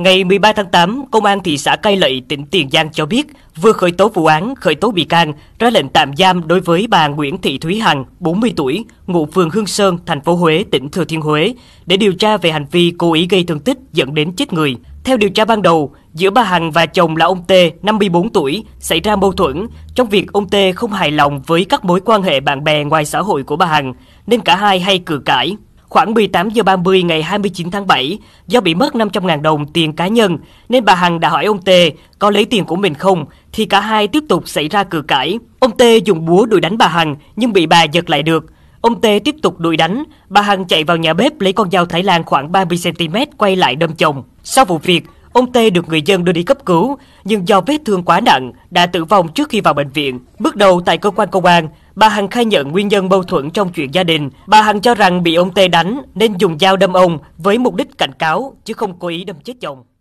Ngày 13 tháng 8, Công an thị xã Cai Lậy, tỉnh Tiền Giang cho biết vừa khởi tố vụ án, khởi tố bị can, ra lệnh tạm giam đối với bà Nguyễn Thị Thúy Hằng, 40 tuổi, ngụ phường Hương Sơn, thành phố Huế, tỉnh Thừa Thiên Huế, để điều tra về hành vi cố ý gây thương tích dẫn đến chết người. Theo điều tra ban đầu, giữa bà Hằng và chồng là ông T, 54 tuổi, xảy ra mâu thuẫn trong việc ông T không hài lòng với các mối quan hệ bạn bè ngoài xã hội của bà Hằng, nên cả hai hay cự cãi, Khoảng 18 giờ 30 ngày 29 tháng 7, do bị mất 500.000 đồng tiền cá nhân nên bà Hằng đã hỏi ông Tê có lấy tiền của mình không thì cả hai tiếp tục xảy ra cự cãi. Ông Tê dùng búa đuổi đánh bà Hằng nhưng bị bà giật lại được. Ông Tê tiếp tục đuổi đánh, bà Hằng chạy vào nhà bếp lấy con dao Thái Lan khoảng 30cm quay lại đâm chồng. Sau vụ việc, ông Tê được người dân đưa đi cấp cứu, nhưng do vết thương quá nặng, đã tử vong trước khi vào bệnh viện. Bước đầu tại cơ quan công an, Bà Hằng khai nhận nguyên nhân mâu thuẫn trong chuyện gia đình. Bà Hằng cho rằng bị ông Tê đánh nên dùng dao đâm ông với mục đích cảnh cáo chứ không cố ý đâm chết chồng.